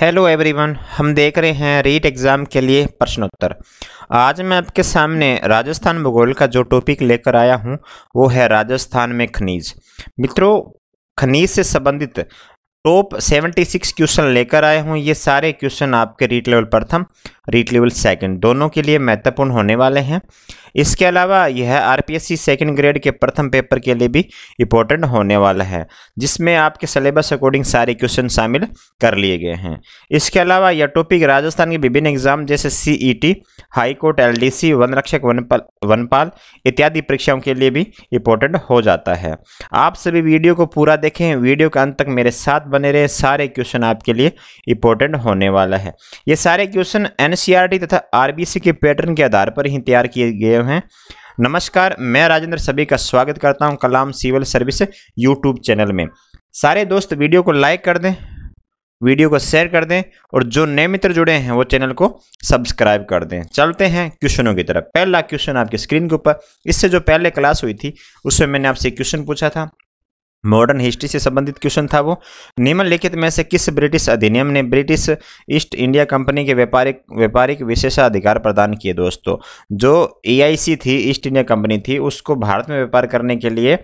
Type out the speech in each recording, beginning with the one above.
hello everyone हम देख रहे हैं रीट एग्ज़ाम के लिए प्रश्नोत्तर आज मैं आपके सामने राजस्थान भूगोल का जो टॉपिक लेकर आया हूं वो है राजस्थान में खनिज मित्रों खनिज से संबंधित टॉप 76 क्वेश्चन लेकर आया हूं ये सारे क्वेश्चन आपके रीट लेवल प्रथम रीट लेवल सेकंड दोनों के लिए महत्वपूर्ण होने वाले हैं इसके अलावा यह आर पी सेकेंड ग्रेड के प्रथम पेपर के लिए भी इंपॉर्टेंट होने वाला है जिसमें आपके सिलेबस अकॉर्डिंग सारे क्वेश्चन शामिल कर लिए गए हैं इसके अलावा यह टॉपिक राजस्थान के विभिन्न एग्जाम जैसे C E T high court C वन रक्षक वनपाल वनपाल इत्यादि परीक्षाओं के लिए भी इंपॉर्टेंट हो जाता है आप सभी वीडियो को पूरा देखें वीडियो के अंत तक मेरे साथ बने रहे सारे क्वेश्चन आपके लिए इंपॉर्टेंट होने वाला है ये सारे क्वेश्चन एन e तथा आर के पैटर्न के आधार पर ही तैयार किए गए कार्यक्रम नमस्कार मैं राजेंद्र सभी का स्वागत करता हूं Kalam civil service YouTube channel में सारे दोस्त वीडियो को लाइक कर दें वीडियो को शेयर कर दें और जो नए मित्र जुड़े हैं वो चैनल को सब्सक्राइब कर दें चलते हैं क्वेश्चनों की तरफ पहला क्वेश्चन आपके स्क्रीन के ऊपर इससे जो पहले क्लास हुई थी उसमें मैंने आपसे क्वेश्चन पूछा था मॉडर्न हिस्ट्री से संबंधित क्वेश्चन था वो निम्नलिखित में से किस ब्रिटिश अधिनियम ने ब्रिटिश ईस्ट इंडिया कंपनी के व्यापारिक व्यापारिक विशेषाधिकार प्रदान किए दोस्तों जो ई थी ईस्ट इंडिया कंपनी थी उसको भारत में व्यापार करने के लिए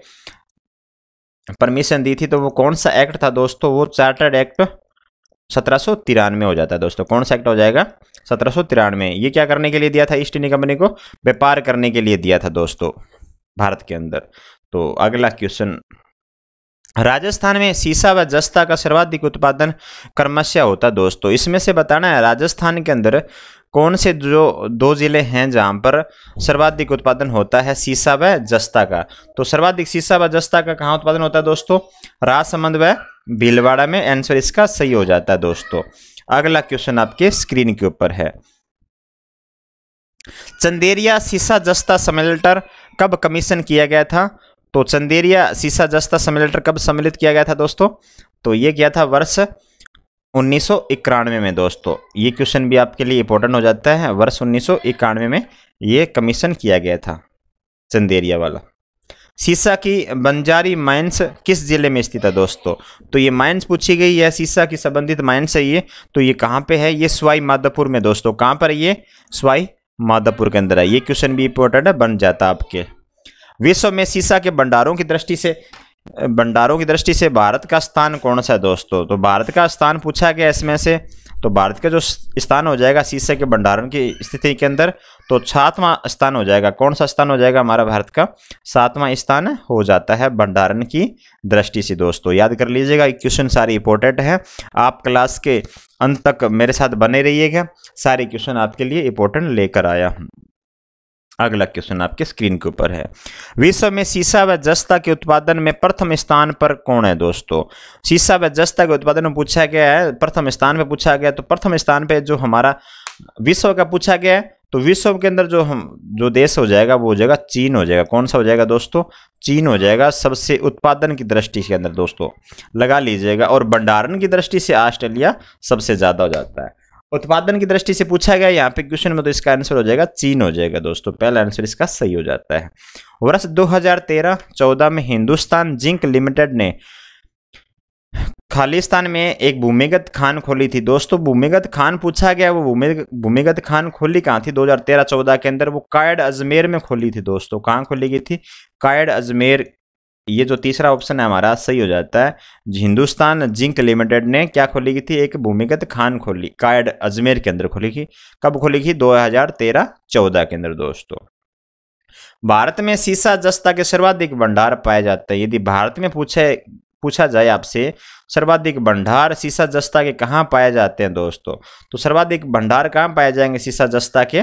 परमिशन दी थी तो वो कौन सा एक्ट था दोस्तों वो चार्टर्ड एक्ट सत्रह तिरानवे हो जाता है दोस्तों कौन सा एक्ट हो जाएगा सत्रह तिरानवे ये क्या करने के लिए दिया था ईस्ट इंडिया कंपनी को व्यापार करने के लिए दिया था दोस्तों भारत के अंदर तो अगला क्वेश्चन राजस्थान में सीसा व जस्ता का सर्वाधिक उत्पादन कर्मश्या होता दोस्तों इसमें से बताना है राजस्थान के अंदर कौन से जो दो ज़िले हैं जहाँ पर सर्वाधिक उत्पादन होता है सीसा व जस्ता का तो सर्वाधिक सीसा व जस्ता का कहाँ उत्पादन होता है दोस्तों राजसमंद व भीलवाड़ा में आंसर इसका सही हो जाता है दोस्तों अगला क्वेश्चन आपके स्क्रीन के ऊपर है चंदेरिया सीसा जस्ता समेल्टर कब कमीशन किया गया था तो चंदेरिया सीसा जस्ता सम्मिलेटर कब सम्मिलित किया गया था दोस्तों तो ये किया था वर्ष उन्नीस में दोस्तों ये क्वेश्चन भी आपके लिए इंपॉर्टेंट हो जाता है वर्ष उन्नीस में ये कमीशन किया गया था चंदेरिया वाला सीसा की बंजारी माइंस किस जिले में स्थित है दोस्तों तो ये माइंस पूछी गई है सीसा की संबंधित माइंस है ये तो ये कहाँ पे है ये स्वाई माधोपुर में दोस्तों कहाँ पर ये स्वाई माधोपुर के अंदर है ये क्वेश्चन भी इंपॉर्टेंट है बन जाता आपके विश्व में शीशा के भंडारों की दृष्टि से भंडारों की दृष्टि से भारत का स्थान कौन सा है दोस्तों तो भारत का स्थान पूछा गया इसमें से तो भारत का जो स्थान हो जाएगा शीशे के भंडारण की स्थिति के अंदर तो सातवां स्थान हो जाएगा कौन सा स्थान हो जाएगा हमारा भारत का सातवां स्थान हो जाता है भंडारण की दृष्टि से दोस्तों याद कर लीजिएगा क्वेश्चन सारे इंपॉर्टेंट हैं आप क्लास के अंत तक मेरे साथ बने रहिएगा सारे क्वेश्चन आपके लिए इंपॉर्टेंट लेकर आया हूँ अगला क्वेश्चन आपके स्क्रीन के ऊपर है विश्व में सीसा व जस्ता के उत्पादन में प्रथम स्थान पर कौन है दोस्तों सीसा व जस्ता के उत्पादन में पूछा गया है प्रथम स्थान पर पूछा गया तो प्रथम स्थान पर जो हमारा विश्व का पूछा गया है तो विश्व के अंदर जो हम जो देश हो जाएगा वो हो जाएगा चीन हो जाएगा कौन सा हो जाएगा दोस्तों चीन हो जाएगा सबसे उत्पादन की दृष्टि के अंदर दोस्तों लगा लीजिएगा और भंडारण की दृष्टि से ऑस्ट्रेलिया सबसे ज़्यादा हो जाता है उत्पादन की दृष्टि से पूछा गया यहाँ पे क्वेश्चन में तो इसका आंसर हो जाएगा चीन हो जाएगा दोस्तों पहला आंसर इसका सही हो जाता है वर्ष 2013-14 में हिंदुस्तान जिंक लिमिटेड ने खालिस्तान में एक भूमिगत खान खोली थी दोस्तों भूमिगत खान पूछा गया वो भूमिगत खान खोली कहाँ थी 2013-14 के अंदर वो कायड अजमेर में खोली थी दोस्तों कहाँ खोली गई थी कायड अजमेर ये जो तीसरा ऑप्शन है हमारा सही हो जाता है हिंदुस्तान जिंक लिमिटेड ने क्या खोली की थी एक भूमिगत खान खोली कायड अजमेर के अंदर खोली थी कब खोली थी 2013-14 के अंदर दोस्तों भारत में सीसा जस्ता के सर्वाधिक भंडार पाए जाते हैं यदि भारत में पूछे पूछा जाए आपसे सर्वाधिक भंडार सीसा जस्ता के कहाँ पाए जाते हैं दोस्तों तो सर्वाधिक भंडार कहाँ पाए जाएंगे सीसा जस्ता के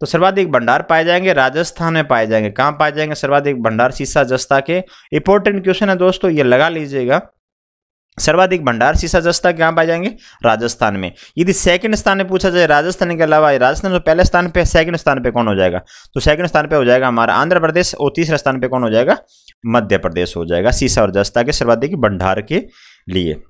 तो सर्वाधिक भंडार पाए जाएंगे राजस्थान में पाए जाएंगे कहाँ पाए जाएंगे सर्वाधिक भंडार सीसा जस्ता के इंपॉर्टेंट क्वेश्चन है दोस्तों ये लगा लीजिएगा सर्वाधिक भंडार सीसा जस्ता कहाँ पाए जाएंगे राजस्थान में यदि सेकंड स्थान में पूछा जाए राजस्थान के अलावा राजस्थान जो तो पहले स्थान पे सेकंड स्थान पे कौन हो जाएगा तो सेकंड स्थान पे हो जाएगा हमारा आंध्र प्रदेश और तीसरे स्थान पे कौन हो जाएगा मध्य प्रदेश हो जाएगा सीसा और जस्ता के सर्वाधिक भंडार के लिए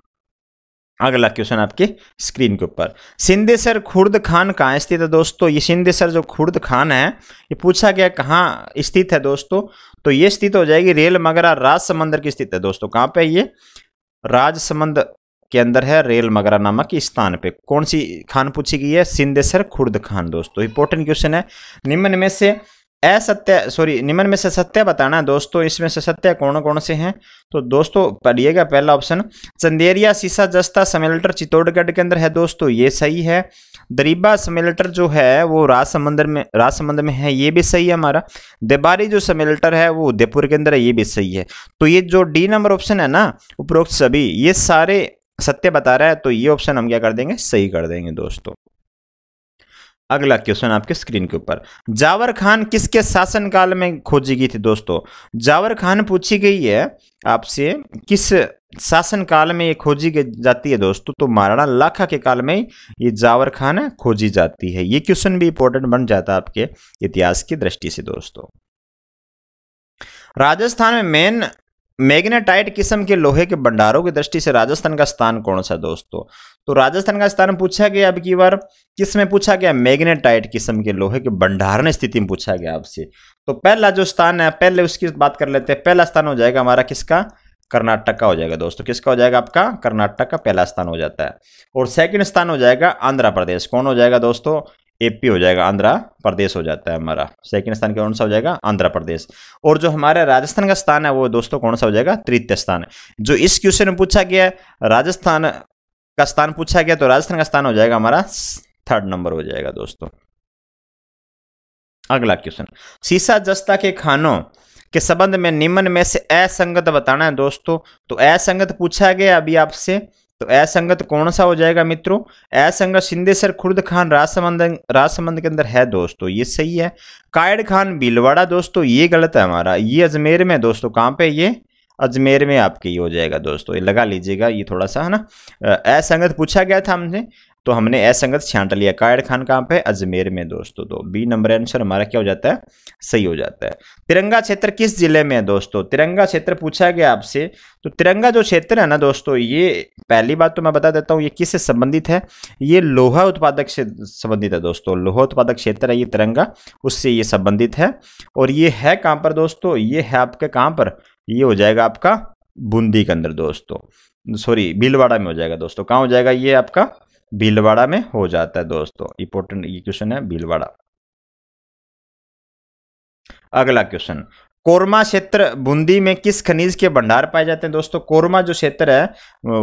अगला क्वेश्चन आपके स्क्रीन के ऊपर सिंधेसर खुर्द खान कहाँ स्थित है दोस्तों ये सिंधेसर जो खुर्द खान है ये पूछा गया कहाँ स्थित है दोस्तों तो ये स्थित हो जाएगी रेल मगरा राज समंदर की स्थित है दोस्तों कहाँ पे ये राज समंदर के अंदर है रेल मगरा नामक स्थान पे कौन सी खान पूछी गई है सिंधेसर खुर्द खान दोस्तों इंपॉर्टेंट क्वेश्चन है निम्न में से असत्य सॉरी निम्न में से सत्य बताना दोस्तों इसमें से सत्य कौन कौन से हैं तो दोस्तों पढ़िएगा पहला ऑप्शन चंदेरिया सीसा जस्ता समेल्टर चित्तौड़गढ़ के अंदर है दोस्तों ये सही है दरीबा समेल्टर जो है वो राजसमंदर में राजसमंद में है ये भी सही है हमारा देबारी जो समेल्टर है वो उदयपुर के अंदर है ये भी सही है तो ये जो डी नंबर ऑप्शन है ना उपरोक्त सभी ये सारे सत्य बता रहा है तो ये ऑप्शन हम क्या कर देंगे सही कर देंगे दोस्तों अगला क्वेश्चन आपके स्क्रीन के ऊपर जावर खान किसके शासनकाल में खोजी गई थी दोस्तों जावर खान पूछी गई है आपसे किस शासनकाल में ये खोजी जाती है दोस्तों तो महाराणा लाखा के काल में ये जावर खान खोजी जाती है ये क्वेश्चन भी इंपॉर्टेंट बन जाता है आपके इतिहास की दृष्टि से दोस्तों राजस्थान में मेन मैग्नेटाइट किस्म के लोहे के भंडारों की दृष्टि से राजस्थान का स्थान कौन सा दोस्तों तो राजस्थान का स्थान पूछा गया अब की बार किस में पूछा गया मैग्नेटाइट किस्म के लोहे के भंडारण स्थिति में पूछा गया आपसे तो पहला जो स्थान है पहले उसकी बात कर लेते हैं पहला स्थान हो जाएगा हमारा किसका कर्नाटक का हो जाएगा दोस्तों किसका हो जाएगा आपका कर्नाटक का पहला स्थान हो जाता है और सेकंड स्थान हो जाएगा आंध्र प्रदेश कौन हो जाएगा दोस्तों एपी हो जाएगा आंध्र प्रदेश हो जाता है हमारा सेकंड स्थान कौन सा हो जाएगा आंध्र प्रदेश और जो हमारा राजस्थान का स्थान है वो दोस्तों कौन सा हो जाएगा तृतीय स्थान जो इस क्वेश्चन में पूछा गया राजस्थान का स्थान पूछा गया तो राजस्थान का स्थान हो जाएगा हमारा थर्ड नंबर हो जाएगा दोस्तों अगला क्वेश्चन सीसा जस्ता के खानों के संबंध में निम्न में से असंगत बताना है दोस्तों तो असंगत पूछा गया अभी आपसे तो असंगत कौन सा हो जाएगा मित्रों असंगत सिंधेसर खुर्द खान राजसमंद राजसमंद के अंदर है दोस्तों ये सही है कायड खान बिलवाड़ा दोस्तों ये गलत है हमारा ये अजमेर में दोस्तों कहाँ पे ये अजमेर में आपके ये हो जाएगा दोस्तों ये लगा लीजिएगा ये थोड़ा सा है ना असंगत पूछा गया था हमसे तो हमने असंगत छांट लिया कायर खान कहाँ पे अजमेर में दोस्तों तो बी नंबर आंसर हमारा क्या हो जाता है सही हो जाता है तिरंगा क्षेत्र किस जिले में है दोस्तों तिरंगा क्षेत्र पूछा गया आपसे तो तिरंगा जो क्षेत्र है ना दोस्तों ये पहली बात तो मैं बता देता हूँ ये किससे संबंधित है ये लोहा उत्पादक से संबंधित है दोस्तों लोहा उत्पादक क्षेत्र है ये तिरंगा उससे ये संबंधित है और ये है कहाँ पर दोस्तों ये है आपके कहाँ पर ये हो जाएगा आपका बूंदी के अंदर दोस्तों सॉरी भीलवाड़ा में हो जाएगा दोस्तों कहाँ हो जाएगा ये आपका भीलवाड़ा में हो जाता है दोस्तों इंपोर्टेंट ये क्वेश्चन है भीलवाड़ा अगला क्वेश्चन कोरमा क्षेत्र बूंदी में किस खनिज के भंडार पाए जाते हैं दोस्तों कोरमा जो क्षेत्र है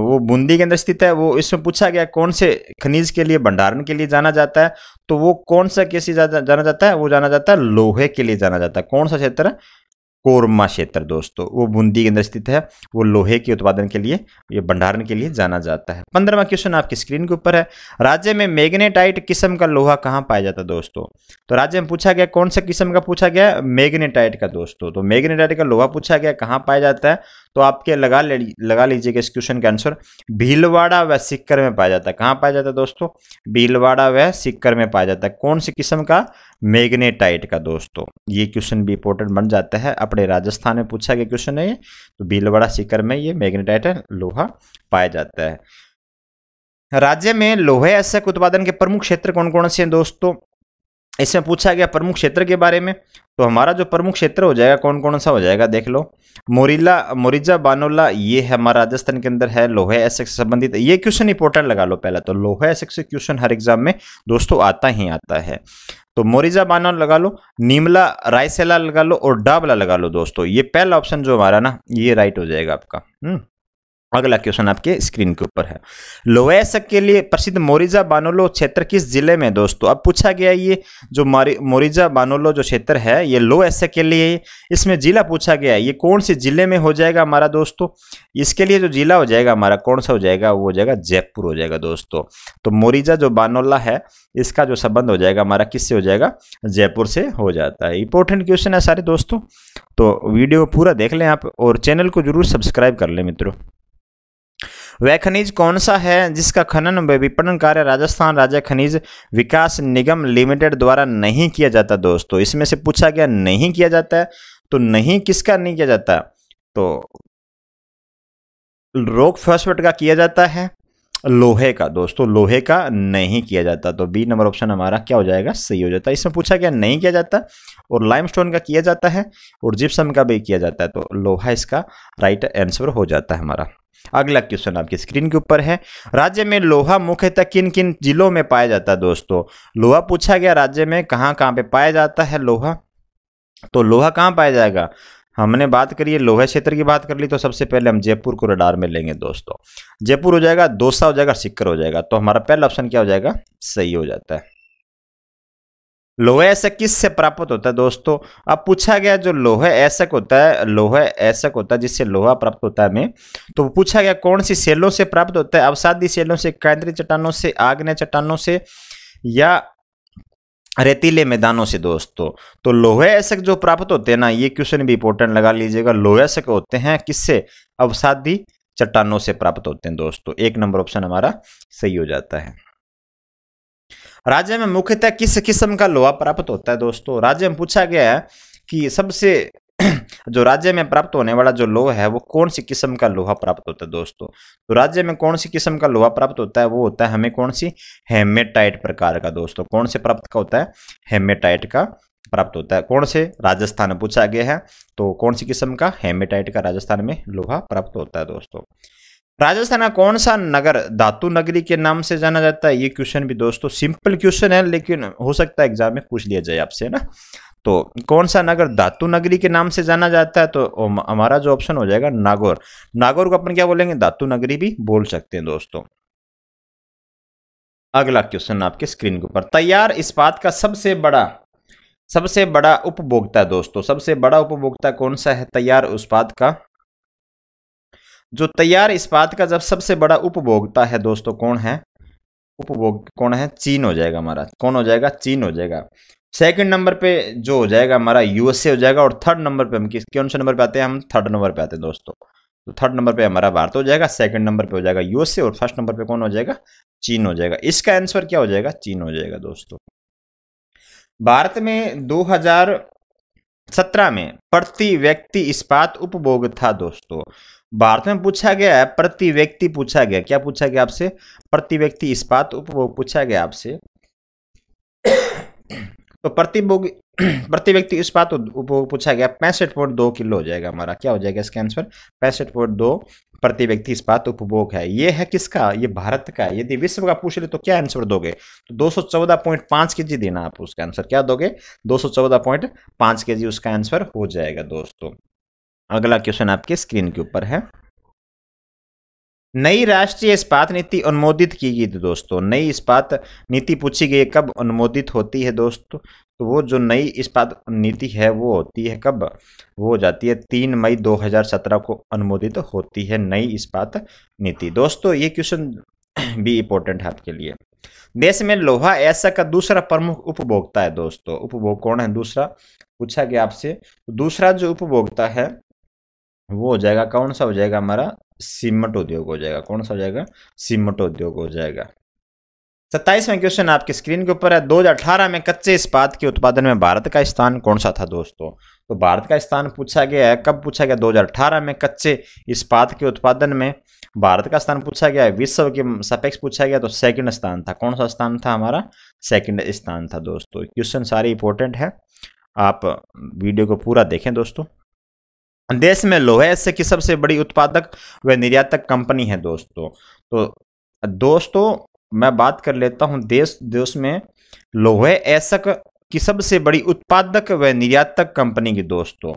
वो बूंदी के अंदर स्थित है वो इसमें पूछा गया कौन से खनिज के लिए भंडारण के लिए जाना जाता है तो वो कौन सा कैसे जाना जाता है वो जाना जाता है लोहे के लिए जाना जाता है कौन सा क्षेत्र है कोरमा क्षेत्र दोस्तों वो बूंदी के अंदर स्थित है वो लोहे के उत्पादन के लिए ये भंडारण के लिए जाना जाता है पंद्रहवा क्वेश्चन आपकी स्क्रीन के ऊपर है राज्य में मैग्नेटाइट किस्म का लोहा कहाँ पाया जाता है दोस्तों तो राज्य में पूछा गया कौन सा किस्म का पूछा गया मैग्नेटाइट का दोस्तों तो मैग्नेटाइट का लोहा पूछा गया कहाँ पाया जाता है तो आपके लगा लगा लीजिएगा इस क्वेश्चन का आंसर भीलवाड़ा व सिक्कर में पाया जाता है कहाँ पाया जाता है दोस्तों भीलवाड़ा व सिक्कर में पाया जाता है कौन से किस्म का मैग्नेटाइट का दोस्तों ये क्वेश्चन भी इंपॉर्टेंट बन जाता है अपने राजस्थान में पूछा गया क्वेश्चन है ये तो भीलवाड़ा सीकर में ये मैग्नेटाइट लोहा पाया जाता है राज्य में लोहे अस्यक उत्पादन के प्रमुख क्षेत्र कौन कौन से हैं दोस्तों इसमें पूछा गया प्रमुख क्षेत्र के बारे में तो हमारा जो प्रमुख क्षेत्र हो जाएगा कौन कौन सा हो जाएगा देख लो मोरीला मोरिजा बानोला ये है हमारा राजस्थान के अंदर है लोहे एस से संबंधित ये क्वेश्चन इंपॉर्टेंट लगा लो पहला तो लोहे एस से क्वेश्चन हर एग्जाम में दोस्तों आता ही आता है तो मोरिजा बानोल लगा लो नीमला रायसेला लगा लो और डाबला लगा लो दोस्तों ये पहला ऑप्शन जो हमारा ना ये राइट हो जाएगा आपका हम्म अगला क्वेश्चन आपके स्क्रीन के ऊपर है लोवेसक के लिए प्रसिद्ध मोरिजा बानोलो क्षेत्र किस जिले में दोस्तों अब पूछा गया ये जो मोरिजा बानोलो जो क्षेत्र है ये लोवेसक के लिए इसमें जिला पूछा गया है ये कौन से जिले में हो जाएगा हमारा दोस्तों इसके लिए जो जिला हो जाएगा हमारा कौन सा हो जाएगा वो हो जाएगा जयपुर हो जाएगा दोस्तों तो मोरिजा जो बानोला है इसका जो संबंध हो जाएगा हमारा किससे हो जाएगा जयपुर से हो जाता है इंपॉर्टेंट क्वेश्चन है सारे दोस्तों तो वीडियो पूरा देख लें आप और चैनल को जरूर सब्सक्राइब कर लें मित्रों वह खनिज कौन सा है जिसका खनन व विपणन कार्य राजस्थान राज्य खनिज विकास निगम लिमिटेड द्वारा नहीं किया जाता दोस्तों तो इसमें से पूछा गया नहीं किया जाता है तो नहीं किसका नहीं किया जाता तो रोक फर्स्ट का किया जाता है लोहे का दोस्तों तो लोहे का नहीं किया जाता तो बी नंबर ऑप्शन हमारा क्या हो जाएगा सही हो जाता है इसमें पूछा गया नहीं किया जाता और लाइमस्टोन का किया जाता है और जिप्सम का भी किया जाता है तो लोहा इसका राइट आंसर हो जाता है हमारा अगला क्वेश्चन आपकी स्क्रीन के ऊपर है राज्य में लोहा मुख्यतः किन किन जिलों में पाया जाता है दोस्तों लोहा पूछा गया राज्य में कहाँ कहाँ पे पाया जाता है लोहा तो लोहा कहाँ पाया जाएगा हमने बात करी है लोहे क्षेत्र की बात कर ली तो सबसे पहले हम जयपुर को रडार में लेंगे दोस्तों जयपुर हो जाएगा दोसा हो जाएगा सिक्कर हो जाएगा तो हमारा पहला ऑप्शन क्या हो जाएगा सही हो जाता है लोहे ऐसा किस से प्राप्त होता है दोस्तों अब पूछा गया जो लोहे ऐसा होता है लोहे ऐसा होता है जिससे लोहा प्राप्त होता है में तो पूछा गया कौन सी सेलों से प्राप्त होता है अवसादी सेलों से केंद्रीय चट्टानों से आग्नेय चट्टानों से या रेतीले मैदानों से दोस्तों तो लोहे ऐसक जो प्राप्त होते हैं ना ये क्वेश्चन भी इंपोर्टेंट लगा लीजिएगा लोहे ऐसक होते हैं किससे अवसादी चट्टानों से प्राप्त होते हैं दोस्तों एक नंबर ऑप्शन हमारा सही हो जाता है राज्य में मुख्यतः किस किस्म का लोहा प्राप्त होता है दोस्तों राज्य में पूछा गया है कि सबसे जो राज्य में प्राप्त होने वाला जो लोहा है वो कौन सी किस्म का लोहा प्राप्त होता है दोस्तों तो राज्य में कौन सी किस्म का लोहा प्राप्त होता है वो होता है हमें कौन सी हेमेटाइट प्रकार का दोस्तों कौन से प्राप्त का होता है हेमेटाइट का प्राप्त होता है कौन से राजस्थान पूछा गया है तो कौन सी किस्म का हेमेटाइट का राजस्थान में लोहा प्राप्त होता है दोस्तों राजस्थान का कौन सा नगर धातु नगरी के नाम से जाना जाता है ये क्वेश्चन भी दोस्तों सिंपल क्वेश्चन है लेकिन हो सकता है एग्जाम में पूछ लिया जाए आपसे ना तो कौन सा नगर धातु नगरी के नाम से जाना जाता है तो हमारा जो ऑप्शन हो जाएगा नागौर नागौर को अपन क्या बोलेंगे धातु नगरी भी बोल सकते हैं दोस्तों अगला क्वेश्चन आपके स्क्रीन के ऊपर तैयार इस्पात का सबसे बड़ा सबसे बड़ा उपभोक्ता दोस्तों सबसे बड़ा उपभोक्ता कौन सा है तैयार उत्पाद का जो तैयार इस्पात का जब सबसे बड़ा उपभोक्ता है दोस्तों कौन है उपभोग कौन है चीन हो जाएगा हमारा कौन हो जाएगा चीन हो जाएगा सेकंड नंबर पे जो हो जाएगा हमारा यूएसए हो जाएगा और थर्ड नंबर पे हम किस कौन से नंबर पे आते हैं हम थर्ड नंबर पे आते हैं दोस्तों तो थर्ड नंबर पे हमारा भारत हो जाएगा सेकंड नंबर पे हो जाएगा यूएसए और फर्स्ट नंबर पे कौन हो जाएगा चीन हो जाएगा इसका आंसर क्या हो जाएगा चीन हो जाएगा दोस्तों भारत में दो में प्रति व्यक्ति इस्पात उपभोग था दोस्तों भारत में पूछा गया है प्रति व्यक्ति पूछा गया क्या पूछा गया आपसे प्रति व्यक्ति इस्पात उपभोग पूछा गया आपसे तो प्रतिभोग प्रति व्यक्ति इस्पात उपभोग पूछा गया पैंसठ पॉइंट दो किलो हो जाएगा हमारा क्या हो जाएगा इसका आंसर पैंसठ पॉइंट दो प्रति व्यक्ति इस्पात उपभोग है ये है किसका ये भारत का यदि विश्व का पूछ ले तो क्या आंसर दोगे तो दो सौ चौदह पॉइंट पाँच के जी देना आप उसका आंसर क्या दोगे दो सौ चौदह पॉइंट पाँच के जी उसका आंसर हो जाएगा दोस्तों अगला क्वेश्चन आपके स्क्रीन के ऊपर है नई राष्ट्रीय इस्पात नीति अनुमोदित की गई थी दोस्तों नई इस्पात नीति पूछी गई कब अनुमोदित होती है दोस्तों तो वो जो नई इस्पात नीति है वो होती है कब वो हो जाती है तीन मई 2017 को अनुमोदित होती है नई इस्पात नीति दोस्तों ये क्वेश्चन भी इंपॉर्टेंट है आपके लिए देश में लोहा ऐसा का दूसरा प्रमुख उपभोक्ता है दोस्तों उपभोग कौन है दूसरा पूछा गया आपसे तो दूसरा जो उपभोक्ता है वो हो जाएगा कौन सा हो जाएगा हमारा सीमट उद्योग हो जाएगा कौन सा हो जाएगा सीमट उद्योग हो जाएगा सत्ताईसवें क्वेश्चन आपकी स्क्रीन के ऊपर है 2018 में कच्चे इस्पात के उत्पादन में भारत का स्थान कौन सा था दोस्तों तो भारत का स्थान पूछा गया है कब पूछा गया 2018 में कच्चे इस्पात के उत्पादन में भारत का स्थान पूछा गया है विश्व के सापेक्ष पूछा गया तो सेकंड स्थान था कौन सा स्थान था हमारा सेकंड स्थान था दोस्तों क्वेश्चन सारे इंपॉर्टेंट है आप वीडियो को पूरा देखें दोस्तों देश में लोहे से की सबसे बड़ी उत्पादक व निर्यातक कंपनी है दोस्तों तो दोस्तों मैं बात कर लेता हूं देश देश में लोहे ऐसक की सबसे बड़ी उत्पादक व निर्यातक कंपनी की दोस्तों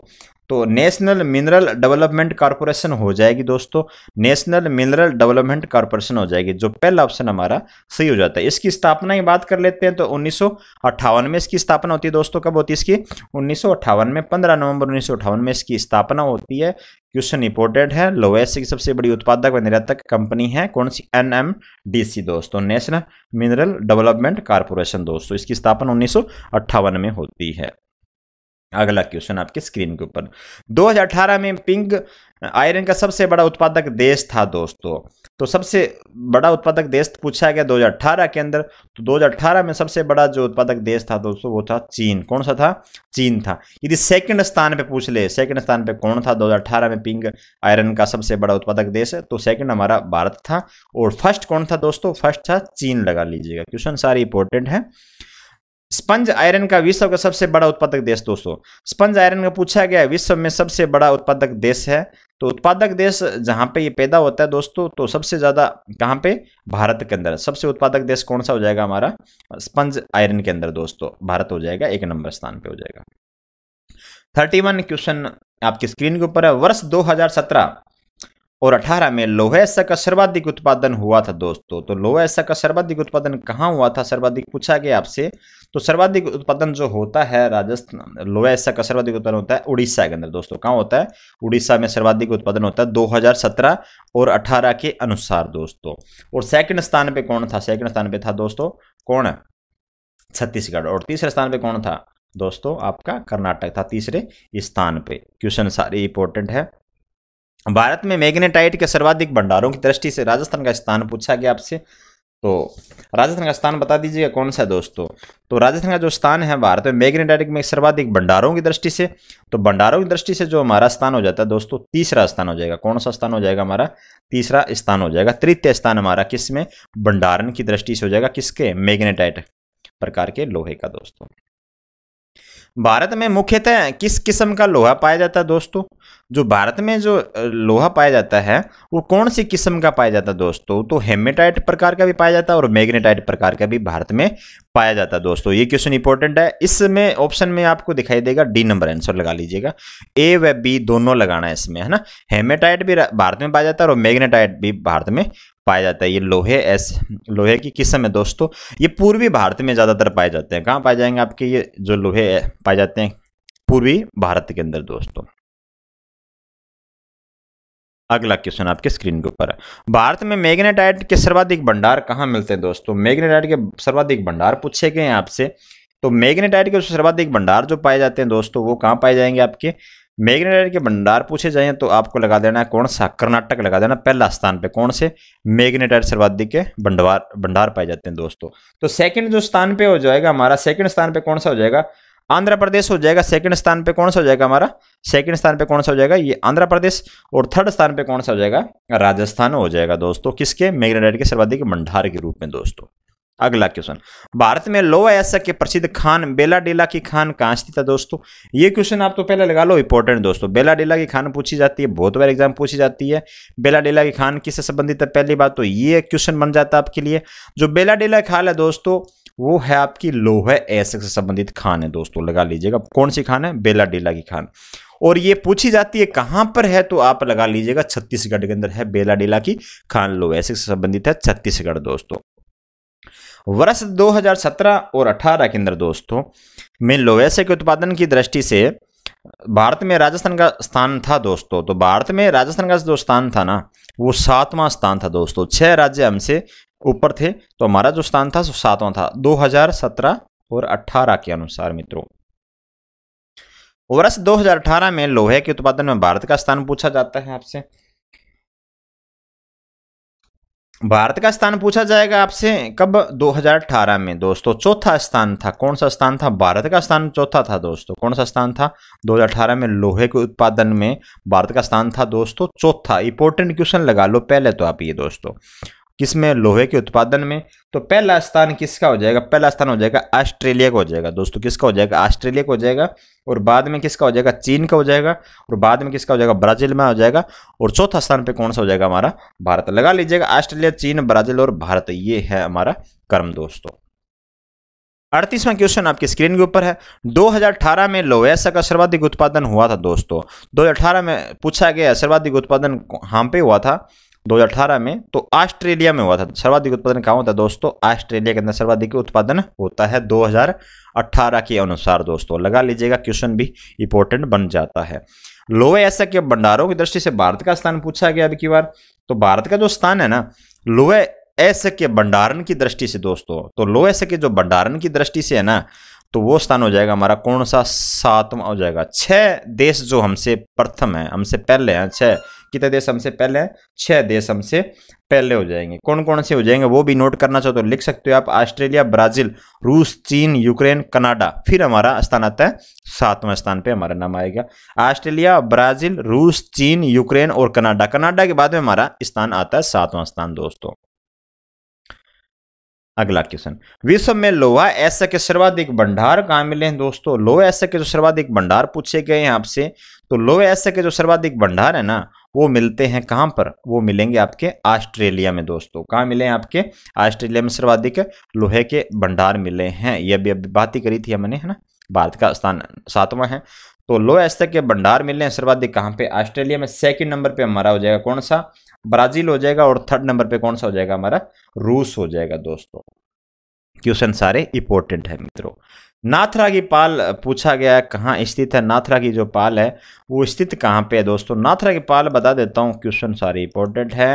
तो नेशनल मिनरल डेवलपमेंट कॉरपोरेशन हो जाएगी दोस्तों नेशनल मिनरल डेवलपमेंट कॉरपोरेशन हो जाएगी जो पहला ऑप्शन हमारा सही हो जाता है इसकी स्थापना की बात कर लेते हैं तो उन्नीस में इसकी स्थापना होती है दोस्तों कब होती है इसकी उन्नीस में पंद्रह नवंबर उन्नीस में इसकी स्थापना होती है क्वेश्चन इंपोर्टेंट है लोवेस्ट की सबसे बड़ी उत्पादक व निर्यातक कंपनी है कौन सी एन दोस्तों नेशनल मिनरल डेवलपमेंट कॉरपोरेशन दोस्तों इसकी स्थापना उन्नीस में होती है अगला क्वेश्चन आपके स्क्रीन के ऊपर 2018 में पिंक आयरन का सबसे बड़ा उत्पादक देश था दोस्तों तो सबसे बड़ा उत्पादक देश तो पूछा गया 2018 के अंदर तो 2018 में सबसे बड़ा जो उत्पादक देश था दोस्तों वो था चीन कौन सा था चीन था यदि सेकंड स्थान पे पूछ ले सेकंड स्थान पे कौन था 2018 में पिंक आयरन का सबसे बड़ा उत्पादक देश है तो सेकंड हमारा भारत था और फर्स्ट कौन था दोस्तों फर्स्ट था चीन लगा लीजिएगा क्वेश्चन सारे इंपॉर्टेंट है स्पंज आयरन का विश्व का सबसे बड़ा उत्पादक देश दोस्तों स्पंज आयरन का पूछा गया विश्व में सबसे बड़ा उत्पादक देश है तो उत्पादक देश जहाँ पे ये पैदा होता है दोस्तों तो सबसे ज़्यादा कहाँ पे भारत के अंदर सबसे उत्पादक देश कौन सा हो जाएगा हमारा स्पंज आयरन के अंदर दोस्तों भारत हो जाएगा एक नंबर स्थान पे हो जाएगा थर्टी वन क्वेश्चन आपकी स्क्रीन के ऊपर है वर्ष सत्रह और 18 में लोहेसा का सर्वाधिक उत्पादन हुआ था दोस्तों तो लोहेसा का सर्वाधिक उत्पादन कहाँ हुआ था सर्वाधिक पूछा गया आपसे तो सर्वाधिक उत्पादन जो होता है राजस्थान लोहेसा का सर्वाधिक उत्पादन होता है उड़ीसा के अंदर दोस्तों कहाँ होता है उड़ीसा में सर्वाधिक उत्पादन होता है 2017 और 18 के अनुसार दोस्तों और सेकंड स्थान पे कौन था सेकंड स्थान पे था दोस्तों कौन छत्तीसगढ़ और तीसरे स्थान पे कौन था दोस्तों आपका कर्नाटक था तीसरे स्थान पे क्वेश्चन सारे इंपॉर्टेंट है भारत में मैग्नेटाइट के सर्वाधिक भंडारों की दृष्टि से राजस्थान का स्थान पूछा गया आपसे तो राजस्थान का स्थान बता दीजिएगा कौन सा है दोस्तों तो राजस्थान का जो स्थान है भारत में मैग्नेटाइट में सर्वाधिक भंडारों की दृष्टि से तो भंडारों की दृष्टि से जो हमारा स्थान हो जाता है दोस्तों तीसरा स्थान हो जाएगा कौन सा स्थान हो जाएगा हमारा तीसरा स्थान हो जाएगा तृतीय स्थान हमारा किस में भंडारण की दृष्टि से हो जाएगा किसके मैग्नेटाइट प्रकार के लोहे का दोस्तों भारत में मुख्यतः किस किस्म का लोहा पाया जाता है दोस्तों जो भारत में जो लोहा पाया जाता है वो कौन सी किस्म का पाया जाता है दोस्तों तो हेमेटाइट प्रकार का भी पाया जाता है और मैग्नेटाइट प्रकार का भी भारत में पाया जाता है दोस्तों ये क्वेश्चन इंपॉर्टेंट है इसमें ऑप्शन में आपको दिखाई देगा डी नंबर आंसर लगा लीजिएगा ए व बी दोनों लगाना है इसमें है ना हेमेटाइट भी भारत में पाया जाता है और मैग्नेटाइट भी भारत में पाया जाता है ये लोहे एस लोहे की किस्म है दोस्तों ये पूर्वी भारत में ज़्यादातर पाए जाते हैं कहाँ पाए जाएंगे आपके ये जो लोहे पाए जाते हैं पूर्वी भारत के अंदर दोस्तों अगला क्वेश्चन आपके स्क्रीन के ऊपर है भारत में मैग्नेटाइट के सर्वाधिक भंडार कहाँ मिलते हैं दोस्तों मैग्नेटाइट के सर्वाधिक भंडार पूछे गए हैं आपसे तो मैग्नेटाइट के सर्वाधिक भंडार जो पाए जाते हैं दोस्तों वो कहाँ पाए जाएंगे आपके मैग्नेटाइट के भंडार पूछे जाए तो आपको लगा देना है कौन सा कर्नाटक लगा देना पहला स्थान पे कौन से मैग्नेटाइट सर्वाधिक के भंडार भंडार पाए जाते हैं दोस्तों तो सेकंड जो स्थान पे हो जाएगा हमारा सेकंड स्थान पे कौन सा हो जाएगा आंध्र प्रदेश हो जाएगा सेकंड स्थान पे कौन सा हो जाएगा हमारा सेकंड स्थान पे कौन सा हो जाएगा ये आंध्र प्रदेश और थर्ड स्थान पे कौन सा हो जाएगा राजस्थान हो जाएगा दोस्तों किसके मैग्नेटाइट के सर्वाधिक भंडार के रूप में दोस्तों अगला क्वेश्चन भारत में लो ऐसा के प्रसिद्ध खान बेलाडेला की खान कहाँ स्थित है दोस्तों ये क्वेश्चन आप तो पहले लगा लो इंपॉर्टेंट दोस्तों बेलाडेला की खान पूछी जाती है बहुत बार एग्जाम पूछी जाती है बेलाडेला की खान किससे संबंधित है पहली बात तो ये क्वेश्चन बन जाता है आपके लिए जो बेलाडेला खाल है दोस्तों वो है आपकी लोह है से संबंधित खान है दोस्तों लगा लीजिएगा कौन सी खान है बेला डेला की खान और ये पूछी जाती है कहाँ पर है तो आप लगा लीजिएगा छत्तीसगढ़ के अंदर है बेला डेला की खान लो ऐसे से संबंधित है छत्तीसगढ़ दोस्तों वर्ष 2017 और 18 के अंदर दोस्तों में लोवेसे के उत्पादन की दृष्टि से भारत में राजस्थान का स्थान था दोस्तों तो भारत में राजस्थान का जो स्थान था ना वो सातवां स्थान था दोस्तों छह राज्य हमसे ऊपर थे तो हमारा जो स्थान था सातवां था 2017 और 18 के अनुसार मित्रों वर्ष 2018 में लोहे के उत्पादन में भारत का स्थान पूछा जाता है आपसे भारत का स्थान पूछा जाएगा आपसे कब 2018 में दोस्तों चौथा स्थान था कौन सा स्थान था भारत का स्थान चौथा था दोस्तों कौन सा स्थान था 2018 में लोहे के उत्पादन में भारत का स्थान था दोस्तों चौथा इंपोर्टेंट क्वेश्चन लगा लो पहले तो आप ये दोस्तों किसमें लोहे के उत्पादन में तो पहला स्थान किसका हो जाएगा पहला स्थान हो जाएगा ऑस्ट्रेलिया का हो जाएगा दोस्तों किसका हो जाएगा ऑस्ट्रेलिया का हो जाएगा और बाद में किसका हो जाएगा चीन का हो जाएगा और बाद में किसका हो जाएगा ब्राजील में हो जाएगा और चौथा स्थान पे कौन सा हो जाएगा हमारा भारत लगा लीजिएगा ऑस्ट्रेलिया चीन ब्राजील और भारत ये है हमारा कर्म दोस्तों अड़तीसवां क्वेश्चन आपकी स्क्रीन के ऊपर है 2018 में लोवेसा का सर्वाधिक उत्पादन हुआ था दोस्तों 2018 में पूछा गया सर्वाधिक उत्पादन हम पे हुआ था 2018 में तो ऑस्ट्रेलिया में हुआ था सर्वाधिक उत्पादन कहाँ होता है दोस्तों ऑस्ट्रेलिया के अंदर सर्वाधिक उत्पादन होता है 2018 के अनुसार दोस्तों लगा लीजिएगा क्वेश्चन भी इंपॉर्टेंट बन जाता है लोवे ऐसा के भंडारों की दृष्टि से भारत का स्थान पूछा गया अभी की बार तो भारत का जो स्थान है ना लोवे ऐसे के भंडारण की दृष्टि से दोस्तों तो लोहे से के जो भंडारण की दृष्टि से है ना तो वो स्थान हो जाएगा हमारा कौन सा सातवां हो जाएगा छह देश जो हमसे प्रथम है हमसे पहले हैं छह कितने देश हमसे पहले हैं छः देश हमसे पहले हो जाएंगे कौन कौन से हो जाएंगे वो भी नोट करना चाहो तो लिख सकते हो आप ऑस्ट्रेलिया ब्राज़ील रूस चीन यूक्रेन कनाडा फिर हमारा स्थान आता है सातवें स्थान पे हमारा नाम आएगा ऑस्ट्रेलिया ब्राज़ील रूस चीन यूक्रेन और कनाडा कनाडा के बाद में हमारा स्थान आता है सातवां स्थान दोस्तों अगला क्वेश्चन विश्व में लोहा ऐसा के सर्वाधिक भंडार कहाँ मिले हैं दोस्तों लोह ऐसा के जो सर्वाधिक भंडार पूछे गए हैं आपसे तो लोह ऐसा के जो सर्वाधिक भंडार है ना वो मिलते हैं कहाँ पर वो मिलेंगे आपके ऑस्ट्रेलिया में दोस्तों कहाँ मिले हैं आपके ऑस्ट्रेलिया में सर्वाधिक लोहे के भंडार मिले हैं ये अभी अभी बात ही करी थी हमने है ना भारत का स्थान सातवां है तो लोहे स्तर के भंडार मिले हैं सर्वाधिक कहाँ पे ऑस्ट्रेलिया में सेकंड नंबर पे हमारा हो जाएगा कौन सा ब्राजील हो जाएगा और थर्ड नंबर पे कौन सा हो जाएगा हमारा रूस हो जाएगा दोस्तों क्वेश्चन सारे इंपॉर्टेंट है मित्रों नाथरागी पाल पूछा गया है कहाँ स्थित है नाथरागी जो पाल है वो स्थित कहाँ पे है दोस्तों नाथरागी पाल बता देता हूँ क्वेश्चन सारे इंपॉर्टेंट है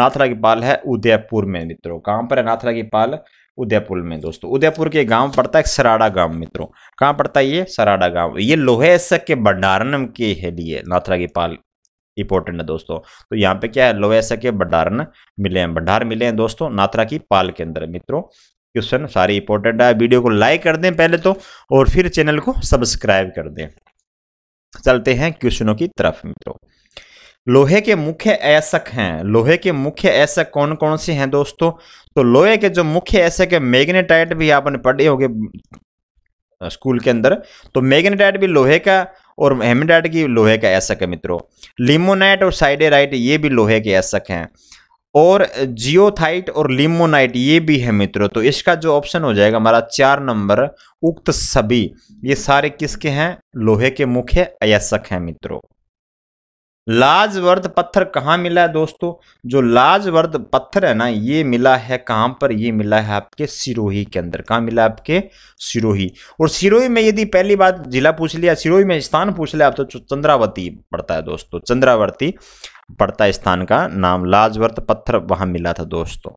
नाथरागी पाल है उदयपुर में मित्रों कहाँ पर है नाथरागी पाल उदयपुर में दोस्तों उदयपुर के गांव पड़ता है सराड़ा गांव मित्रों कहाँ पड़ता है ये सराड़ा गांव ये लोहे के भंडारण के लिए नाथरागी पाल इंपॉर्टेंट है दोस्तों तो यहाँ पे क्या है लोहे के भंडारण मिले हैं भंडार मिले हैं दोस्तों नाथरा की पाल के अंदर मित्रों क्वेश्चन सारे इंपॉर्टेंट है वीडियो को लाइक कर दें पहले तो और फिर चैनल को सब्सक्राइब कर दें चलते हैं क्वेश्चनों की तरफ मित्रों लोहे के मुख्य ऐसक हैं लोहे के मुख्य ऐसक कौन कौन से हैं दोस्तों तो लोहे के जो मुख्य ऐसक है मैग्नेटाइट भी आपने पढ़े होंगे स्कूल के अंदर तो मैग्नेटाइट भी लोहे का और हेमेटाइट की लोहे का ऐसक है मित्रों लिमोनाइट और साइडेराइट ये भी लोहे के ऐसक हैं और जियोथाइट और लिमोनाइट ये भी है मित्रों तो इसका जो ऑप्शन हो जाएगा हमारा चार नंबर उक्त सभी ये सारे किसके हैं लोहे के मुख्य अयस्क हैं मित्रों लाजवर्द पत्थर कहाँ मिला है दोस्तों जो लाजवर्द पत्थर है ना ये मिला है कहाँ पर ये मिला है आपके सिरोही के अंदर कहाँ मिला है आपके सिरोही और सिरोही में यदि पहली बात जिला पूछ लिया सिरोही में स्थान पूछ लिया आप तो चंद्रावती पड़ता है दोस्तों चंद्रावर्ती पड़ता स्थान का नाम लाजवर्त पत्थर वहां मिला था दोस्तों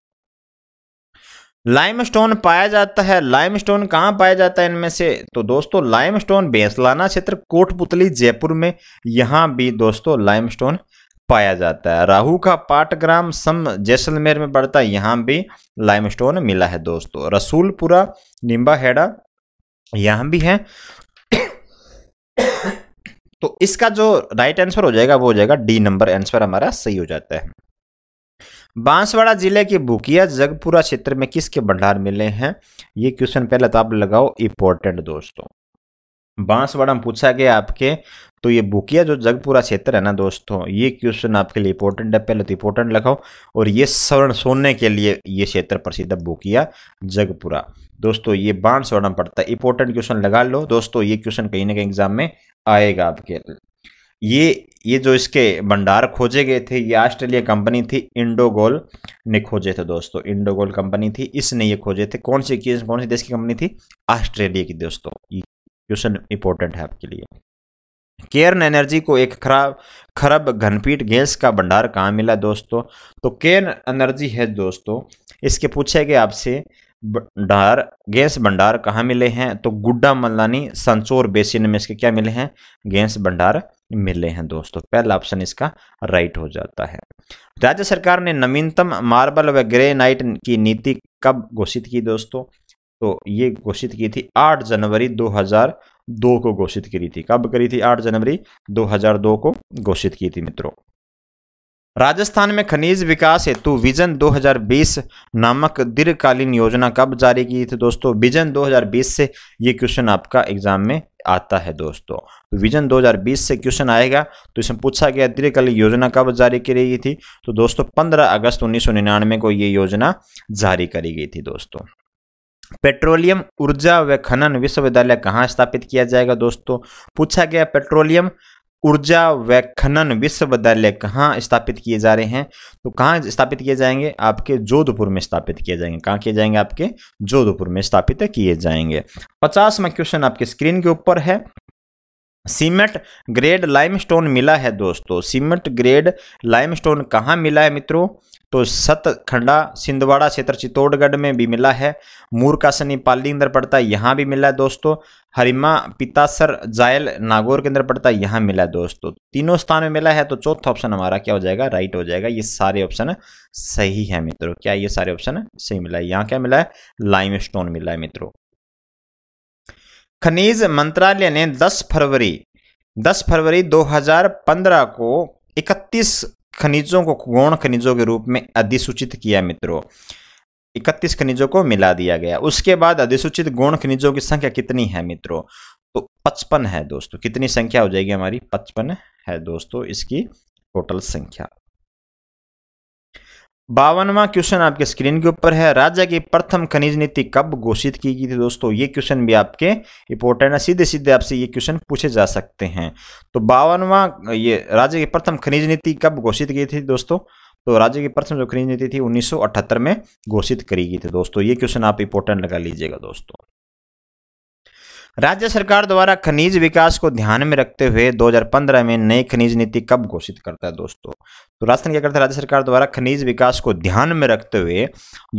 लाइमस्टोन पाया जाता है लाइमस्टोन कहाँ पाया जाता है इनमें से तो दोस्तों लाइमस्टोन बेसलाना क्षेत्र कोटपुतली जयपुर में यहाँ भी दोस्तों लाइमस्टोन पाया जाता है राहु का पाटग्राम सम जैसलमेर में पड़ता है यहाँ भी लाइमस्टोन मिला है दोस्तों रसूलपुरा निम्बाहेड़ा यहाँ भी है तो इसका जो राइट आंसर हो जाएगा वो हो जाएगा डी नंबर आंसर हमारा सही हो जाता है बांसवाड़ा जिले के बुकिया जगपुरा क्षेत्र में किसके भंडार मिले हैं ये क्वेश्चन पहले तो आप लगाओ इंपॉर्टेंट दोस्तों बांसवाड़ा में पूछा गया आपके तो ये बुकिया जो जगपुरा क्षेत्र है ना दोस्तों ये क्वेश्चन आपके लिए इंपॉर्टेंट है पहले तो इंपॉर्टेंट लिखाओ और ये स्वर्ण सोने के लिए ये क्षेत्र प्रसिद्ध है बुकिया जगपुरा दोस्तों ये बाण स्वर्ण पड़ता है इंपॉर्टेंट क्वेश्चन लगा लो दोस्तों ये क्वेश्चन कहीं ना कहीं एग्जाम में आएगा आपके ये ये जो इसके भंडार खोजे गए थे ये ऑस्ट्रेलिया कंपनी थी इंडोगोल ने खोजे थे दोस्तों इंडोगोल कंपनी थी इसने ये खोजे थे कौन सी कौन सी देश की कंपनी थी ऑस्ट्रेलिया की दोस्तों ये क्वेश्चन इंपॉर्टेंट है आपके लिए केर्न एनर्जी को एक खराब खरब घनपीठ गैस का भंडार कहाँ मिला दोस्तों तो केर्न एनर्जी है दोस्तों इसके पूछे गए आपसे भंडार गैस भंडार कहाँ मिले हैं तो गुड्डा मल्लानी संचोर बेसिन में इसके क्या मिले हैं गैस भंडार मिले हैं दोस्तों पहला ऑप्शन इसका राइट हो जाता है राज्य सरकार ने नवीनतम मार्बल व ग्रेनाइट की नीति कब घोषित की दोस्तों तो ये घोषित की थी 8 जनवरी हजार दो को घोषित करी थी कब करी थी आठ जनवरी 2002 को घोषित की थी मित्रों राजस्थान में खनिज विकास हेतु विजन 2020 नामक दीर्घकालीन योजना कब जारी की थी दोस्तों विजन 2020 से ये क्वेश्चन आपका एग्जाम में आता है दोस्तों तो विजन 2020 से क्वेश्चन आएगा तो इसमें पूछा गया दीर्घकालीन योजना कब जारी की गई थी तो दोस्तों 15 अगस्त 1999 को ये योजना जारी करी गई थी दोस्तों पेट्रोलियम ऊर्जा व खनन विश्वविद्यालय कहाँ स्थापित किया जाएगा दोस्तों पूछा गया पेट्रोलियम ऊर्जा व खनन विश्वविद्यालय कहाँ स्थापित किए जा रहे हैं तो कहाँ स्थापित किए जाएंगे आपके जोधपुर में स्थापित किए जाएंगे कहाँ किए जाएंगे आपके जोधपुर में स्थापित किए जाएंगे पचासवा क्वेश्चन आपके स्क्रीन के ऊपर है सीमेंट ग्रेड लाइमस्टोन मिला है दोस्तों सीमेंट ग्रेड लाइमस्टोन कहाँ मिला है मित्रों तो सतखंडा सिंधवाड़ा क्षेत्र चित्तौड़गढ़ में भी मिला है मूरका सनी पाली अंदर पड़ता है यहाँ भी मिला है दोस्तों हरिमा पितासर जायल नागौर के अंदर पड़ता है यहाँ मिला है दोस्तों तीनों स्थान में मिला है तो चौथा ऑप्शन हमारा क्या हो जाएगा राइट हो जाएगा ये सारे ऑप्शन सही है मित्रों क्या ये सारे ऑप्शन सही मिला है यहाँ क्या मिला है लाइम स्टोन मिला है मित्रों खनिज मंत्रालय ने 10 फरवरी 10 फरवरी 2015 को 31 खनिजों को गौण खनिजों के रूप में अधिसूचित किया मित्रों 31 खनिजों को मिला दिया गया उसके बाद अधिसूचित गौण खनिजों की संख्या कितनी है मित्रों तो पचपन है दोस्तों कितनी संख्या हो जाएगी हमारी पचपन है दोस्तों इसकी टोटल संख्या बावनवा क्वेश्चन आपके स्क्रीन के ऊपर है राज्य की प्रथम खनिज नीति कब घोषित की गई थी दोस्तों ये क्वेश्चन भी आपके इंपॉर्टेंट है सीधे सीधे आपसे ये क्वेश्चन पूछे जा सकते हैं तो बावनवा ये राज्य की प्रथम खनिज नीति कब घोषित की थी दोस्तों तो राज्य की प्रथम जो खनिज नीति थी उन्नीस में घोषित करी गई थी दोस्तों ये क्वेश्चन आप इंपोर्टेंट लगा लीजिएगा दोस्तों राज्य सरकार द्वारा खनिज विकास को ध्यान में रखते हुए 2015 में नई खनिज नीति कब घोषित करता है दोस्तों तो राजस्थान क्या करता है राज्य सरकार द्वारा खनिज विकास को ध्यान में रखते हुए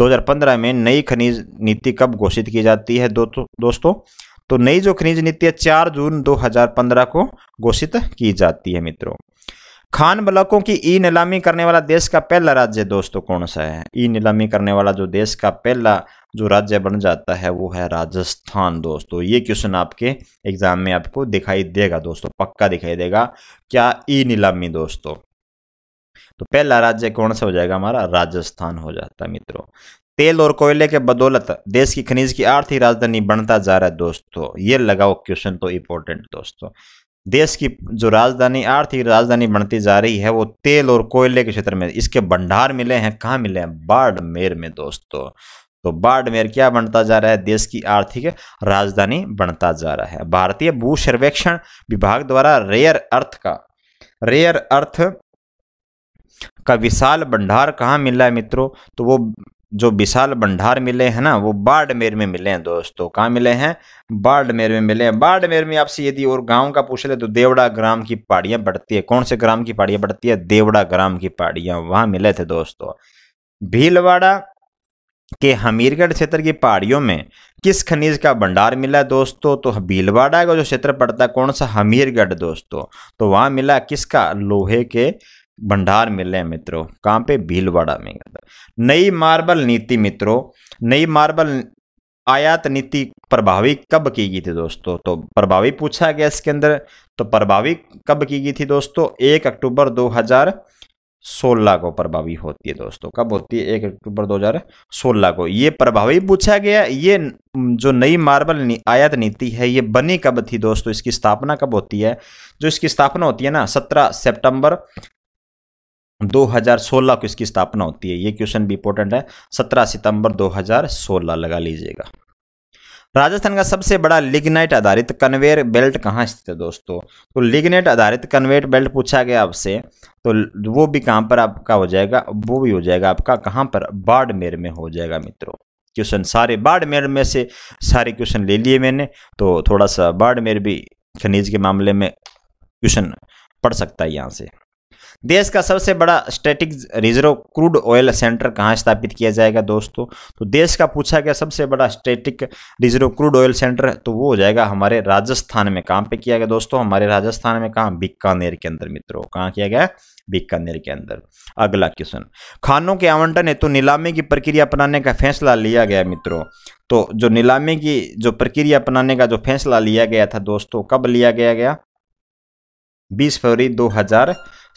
2015 में नई खनिज नीति कब घोषित की जाती है दो, तो, दोस्तों तो नई जो खनिज नीति है चार जून 2015 को घोषित की जाती है मित्रों खान ब्लॉकों की ई नीलामी करने वाला देश का पहला राज्य दोस्तों कौन सा है ई नीलामी करने वाला जो देश का पहला जो राज्य बन जाता है वो है राजस्थान दोस्तों ये क्वेश्चन आपके एग्जाम में आपको दिखाई देगा दोस्तों पक्का दिखाई देगा क्या ई नीलामी दोस्तों तो पहला राज्य कौन सा हो जाएगा हमारा राजस्थान हो जाता है मित्रों तेल और कोयले के बदौलत देश की खनिज की आर्थिक राजधानी बनता जा रहा है दोस्तों ये लगाओ क्वेश्चन तो इम्पोर्टेंट दोस्तों देश की जो राजधानी आर्थिक राजधानी बनती जा रही है वो तेल और कोयले के क्षेत्र में इसके भंडार मिले हैं कहाँ मिले हैं बाड़मेर में दोस्तों तो बाड़मेर क्या बनता जा रहा है देश की आर्थिक राजधानी बनता जा रहा है भारतीय भू सर्वेक्षण विभाग द्वारा रेयर अर्थ का रेयर अर्थ का विशाल भंडार कहाँ मिल रहा है मित्रों तो वो जो विशाल भंडार मिले हैं ना वो बाड़मेर में मिले हैं दोस्तों कहाँ मिले हैं बाड़मेर में मिले हैं बाड़मेर में आपसे यदि और गांव का पूछ ले तो देवड़ा ग्राम की पहाड़ियाँ बढ़ती है कौन से ग्राम की पहाड़ियाँ बढ़ती है देवड़ा ग्राम की पहाड़ियाँ वहाँ मिले थे दोस्तों भीलवाड़ा के हमीरगढ़ क्षेत्र की पहाड़ियों में किस खनिज का भंडार मिला दोस्तों तो भीलवाड़ा का जो क्षेत्र पड़ता है कौन सा हमीरगढ़ दोस्तों तो वहाँ मिला किसका लोहे के भंडार मिले हैं मित्रों कहाँ पे भीलवाड़ा में नई मार्बल नीति मित्रों नई मार्बल आयात नीति प्रभावी कब की गई थी दोस्तों तो प्रभावी पूछा गया इसके अंदर तो प्रभावी कब की गई थी दोस्तों एक अक्टूबर 2016 को प्रभावी होती है दोस्तों कब होती है एक अक्टूबर 2016 को ये प्रभावी पूछा गया ये जो नई मार्बल नी, आयात नीति है ये बनी कब थी दोस्तों इसकी स्थापना कब होती है जो इसकी स्थापना होती है ना सत्रह सेप्टेम्बर 2016 को इसकी स्थापना होती है ये क्वेश्चन भी इंपॉर्टेंट है 17 सितंबर 2016 लगा लीजिएगा राजस्थान का सबसे बड़ा लिग्नाइट आधारित कन्वेयर बेल्ट कहाँ स्थित है दोस्तों तो लिग्नाइट आधारित कन्वेयर बेल्ट पूछा गया आपसे तो वो भी कहाँ पर आपका हो जाएगा वो भी हो जाएगा आपका कहाँ पर बाड़मेर में हो जाएगा मित्रों क्वेश्चन सारे बाड़मेर में से सारे क्वेश्चन ले लिए मैंने तो थोड़ा सा बाड़मेर भी खनिज के मामले में क्वेश्चन पढ़ सकता है यहाँ से देश का सबसे बड़ा static reserve crude oil centre कहाँ स्थापित किया जाएगा दोस्तों तो देश का पूछा गया सबसे बड़ा static reserve crude oil centre तो वो हो जाएगा हमारे राजस्थान में कहाँ पे किया गया दोस्तों हमारे राजस्थान में कहाँ बीकानेर के अंदर मित्रों कहाँ किया गया बीकानेर के अंदर अगला क्वेश्चन खानों के आवंटन हेतु तो नीलामी की प्रक्रिया अपनाने का फैसला लिया गया मित्रों तो जो नीलामी की जो प्रक्रिया अपनाने का जो फैसला लिया गया था दोस्तों कब लिया गया गया बीस फरवरी दो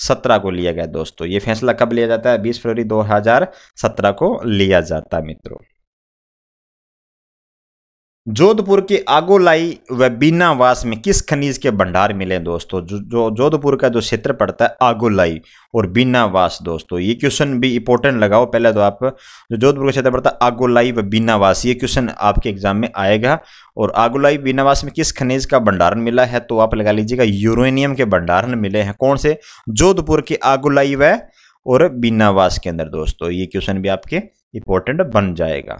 सत्रह को लिया गया दोस्तों ये फैसला कब लिया जाता है बीस फरवरी दो हजार सत्रह को लिया जाता है मित्रों जोधपुर के आगोलाई व बीनावास में किस खनिज के भंडार मिले दोस्तों जो जोधपुर का जो क्षेत्र पड़ता है आगोलाई और बीनावास दोस्तों ये क्वेश्चन भी इंपॉर्टेंट लगाओ पहले तो आप जो जोधपुर का क्षेत्र पड़ता है आगोलाई व बीनावास ये क्वेश्चन आपके एग्जाम में आएगा और आगोलाई बीनावास में किस खनिज का भंडारण मिला है तो आप लगा लीजिएगा यूरेनियम के भंडारण मिले हैं कौन से जोधपुर के आगोलाई व और बीनावास के अंदर दोस्तों ये क्वेश्चन भी आपके इंपॉर्टेंट बन जाएगा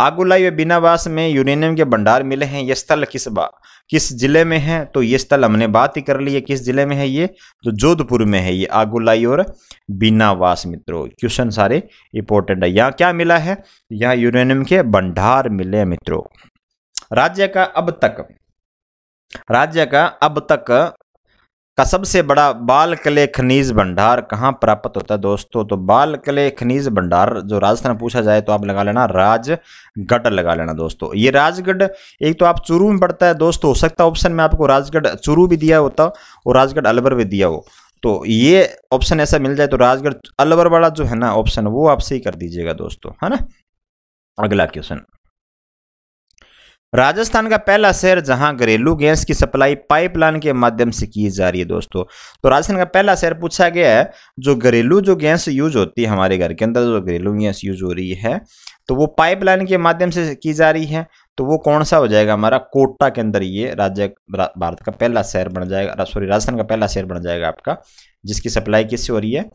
आगुलाई बिनावास में यूरेनियम के भंडार मिले हैं ये स्थल किस बा किस जिले में है तो ये स्थल हमने बात ही कर ली है किस जिले में है ये तो जोधपुर में है ये आगुलाई और बिनावास मित्रों क्वेश्चन सारे इंपोर्टेंट है यहाँ क्या मिला है यहाँ यूरेनियम के भंडार मिले हैं मित्रों राज्य का अब तक राज्य का अब तक का सबसे बड़ा बाल कले खनिज भंडार कहाँ प्राप्त होता है दोस्तों तो बाल कले खनिज भंडार जो राजस्थान पूछा जाए तो आप लगा लेना राजगढ़ लगा लेना दोस्तों ये राजगढ़ एक तो आप चूरू में पड़ता है दोस्तों हो सकता है ऑप्शन में आपको राजगढ़ चूरू भी दिया होता और राजगढ़ अलवर भी दिया हो तो ये ऑप्शन ऐसा मिल जाए तो राजगढ़ अलवर वाला जो है ना ऑप्शन वो आप सही कर दीजिएगा दोस्तों है ना अगला क्वेश्चन राजस्थान का पहला शहर जहां घरेलू गैस की सप्लाई पाइपलाइन के माध्यम से की जा रही है दोस्तों तो राजस्थान का पहला शहर पूछा गया है जो घरेलू जो गैस यूज होती है हमारे घर के अंदर जो घरेलू गैस यूज हो रही है तो वो पाइपलाइन के माध्यम से की जा रही है तो वो कौन सा हो जाएगा हमारा कोटा के अंदर ये राज्य भारत का पहला शहर बन जाएगा सॉरी राजस्थान का पहला शहर बन जाएगा आपका जिसकी सप्लाई किससे हो रही है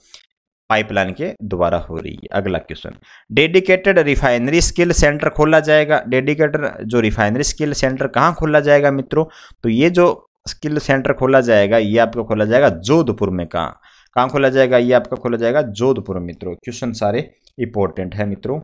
पाइपलाइन के द्वारा हो रही है अगला question dedicated refinery skill centre खोला जाएगा डेडिकेटेड जो रिफाइनरी स्किल सेंटर कहाँ खोला जाएगा मित्रों तो ये जो स्किल सेंटर खोला जाएगा ये आपका खोला जाएगा जोधपुर में कहाँ कहाँ खोला जाएगा ये आपका खोला जाएगा जोधपुर मित्रों क्वेश्चन सारे इंपॉर्टेंट है मित्रों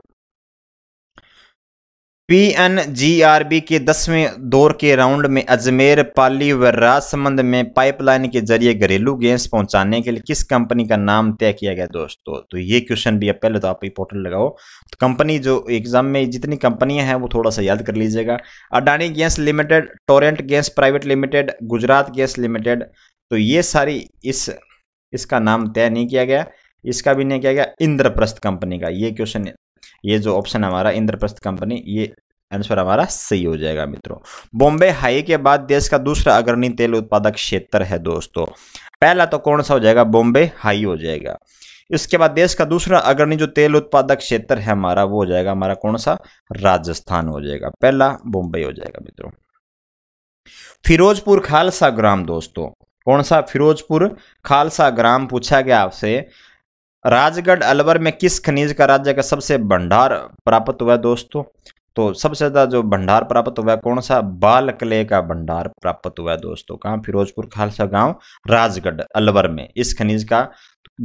पीएनजीआरबी के दसवें दौर के राउंड में अजमेर पाली व राजसमंद में पाइपलाइन के जरिए घरेलू गैस पहुंचाने के लिए किस कंपनी का नाम तय किया गया दोस्तों तो ये क्वेश्चन भी पहले तो आप पोर्टल लगाओ तो कंपनी जो एग्जाम में जितनी कंपनियां हैं वो थोड़ा सा याद कर लीजिएगा Adani gas limited Torrent gas private limited Gujarat gas limited तो ये सारी इस इसका नाम तय नहीं किया गया इसका भी नहीं किया गया इंद्रप्रस्थ कंपनी का ये क्वेश्चन ये जो ऑप्शन हमारा इंद्रप्रस्थ कंपनी ये आंसर हमारा सही हो जाएगा मित्रों बॉम्बे हाई के बाद देश का दूसरा अग्रणी तेल उत्पादक क्षेत्र है दोस्तों पहला तो कौन सा हो जाएगा बॉम्बे हाई हो जाएगा इसके बाद देश का दूसरा अग्रणी जो तेल उत्पादक क्षेत्र है हमारा वो हो जाएगा हमारा कौन सा राजस्थान हो जाएगा पहला बॉम्बे हो जाएगा मित्रों फिरोजपुर खालसा ग्राम दोस्तों कौन सा फिरोजपुर खालसा ग्राम पूछा गया आपसे राजगढ़ अलवर में किस खनिज का राज्य का सबसे भंडार प्राप्त हुआ दोस्तों तो सबसे ज़्यादा जो भंडार प्राप्त हुआ है कौन सा बाल कले का भंडार प्राप्त हुआ दोस्तों कहाँ फिरोजपुर खालसा गांव राजगढ़ अलवर में इस खनिज का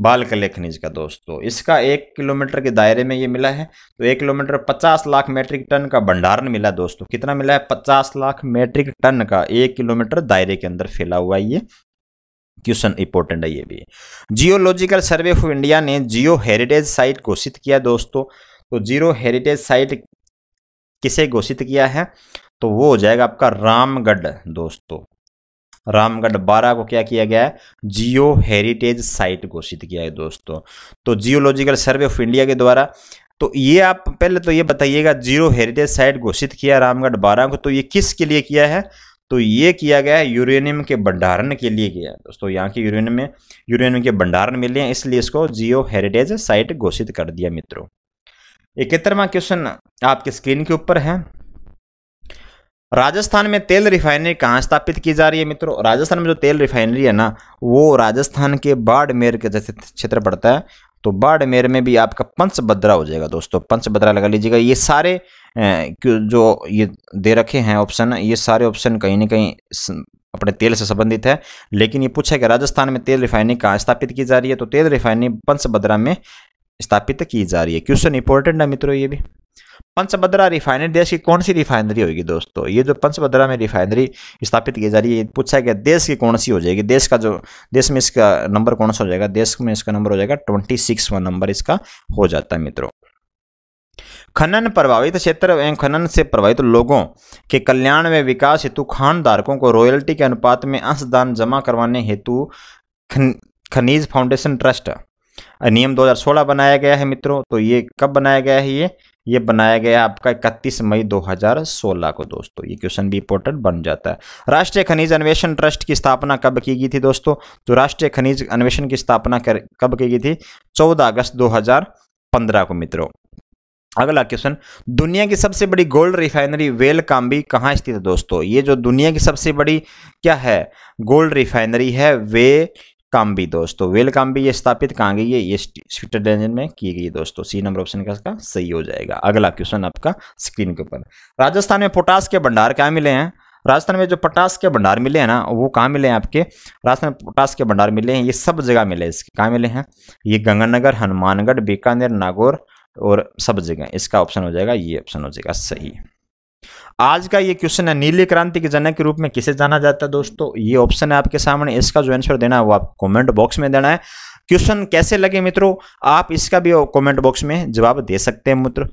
बाल कले खनिज का दोस्तों इसका एक किलोमीटर के दायरे में ये मिला है तो एक किलोमीटर पचास लाख मेट्रिक टन का भंडारण मिला दोस्तों कितना मिला है पचास लाख मेट्रिक टन का एक किलोमीटर दायरे के अंदर फैला हुआ ये क्वेश्चन इंपॉर्टेंट है ये भी जियोलॉजिकल सर्वे ऑफ इंडिया ने जियो हेरिटेज साइट घोषित किया दोस्तों तो जीरो हेरिटेज साइट किसे घोषित किया है तो वो हो जाएगा आपका रामगढ़ दोस्तों रामगढ़ बारह को क्या किया गया है जियो हेरिटेज साइट घोषित किया है दोस्तों तो जियोलॉजिकल सर्वे ऑफ इंडिया के द्वारा तो ये आप पहले तो ये बताइएगा जीरो हेरिटेज साइट घोषित किया रामगढ़ बारह को तो ये किस के लिए किया है तो ये किया गया है यूरेनियम के भंडारण के लिए किया है दोस्तों यहाँ के यूरेनियम में यूरेनियम के भंडारण मिले हैं इसलिए इसको जियो हेरिटेज साइट घोषित कर दिया मित्रों इकहत्तरवा क्वेश्चन आपके स्क्रीन के ऊपर है राजस्थान में तेल रिफाइनरी कहाँ स्थापित की जा रही है मित्रों राजस्थान में जो तेल रिफाइनरी है ना वो राजस्थान के बाड़मेर के जैसे क्षेत्र पड़ता है तो बाड़मेर में भी आपका पंचभद्रा हो जाएगा दोस्तों पंचभद्रा लगा लीजिएगा ये सारे जो ये दे रखे हैं ऑप्शन ये सारे ऑप्शन कहीं ना कहीं अपने तेल से संबंधित है लेकिन ये पूछा कि राजस्थान में तेल रिफाइनरी कहाँ स्थापित की जा रही है तो तेल रिफाइनरी पंचभद्रा में स्थापित की जा रही है क्वेश्चन इंपॉर्टेंट है मित्रों ये भी पंचभद्रा रिफाइनरी देश की कौन सी रिफाइनरी होगी दोस्तों ये जो पंचभद्रा में रिफाइनरी स्थापित की जा रही है पूछा गया देश की कौन सी हो जाएगी देश का जो देश में इसका नंबर कौन सा हो जाएगा देश में इसका नंबर हो जाएगा ट्वेंटी सिक्स नंबर इसका हो जाता है मित्रों खनन प्रभावित क्षेत्र एवं खनन से प्रभावित लोगों के कल्याण में विकास हेतु खान धारकों को रॉयल्टी के अनुपात में अंशदान जमा करवाने हेतु खनिज फाउंडेशन ट्रस्ट नियम 2016 बनाया गया है मित्रों तो ये कब बनाया गया है ये ये बनाया गया आपका 31 मई 2016 को दोस्तों ये क्वेश्चन भी इंपोर्टेंट बन जाता है राष्ट्रीय खनिज अन्वेषण ट्रस्ट की स्थापना कब की गई थी दोस्तों तो राष्ट्रीय खनिज अन्वेषण की स्थापना कर कब की गई थी 14 अगस्त 2015 को मित्रों अगला क्वेश्चन दुनिया की सबसे बड़ी गोल्ड रिफाइनरी वेल काम्बी कहाँ स्थित है दोस्तों ये जो दुनिया की सबसे बड़ी क्या है गोल्ड रिफाइनरी है वे भी दोस्तों वेल काम्बी ये स्थापित कहाँ गई है ये स्विट्जरलैंड में की गई दोस्तों सी नंबर ऑप्शन का इसका सही हो जाएगा अगला क्वेश्चन आपका स्क्रीन के ऊपर राजस्थान में पोटास के भंडार क्या मिले हैं राजस्थान में जो पोटास के भंडार मिले हैं ना वो कहाँ मिले हैं आपके राजस्थान में पोटास के भंडार मिले हैं ये सब जगह मिले इसके कहाँ मिले हैं ये गंगानगर हनुमानगढ़ बीकानेर नागौर और सब जगह इसका ऑप्शन हो जाएगा ये ऑप्शन हो जाएगा सही आज का ये क्वेश्चन है नीली क्रांति के जनक के रूप में किसे जाना जाता है दोस्तों ये ऑप्शन है आपके सामने इसका जो आंसर देना है वो आप कमेंट बॉक्स में देना है क्वेश्चन कैसे लगे मित्रों आप इसका भी कमेंट बॉक्स में जवाब दे सकते हैं मित्र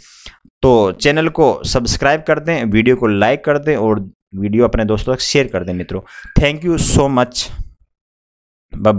तो चैनल को सब्सक्राइब कर दें वीडियो को लाइक कर दें और वीडियो अपने दोस्तों तक शेयर कर दें मित्रों thank you so much bye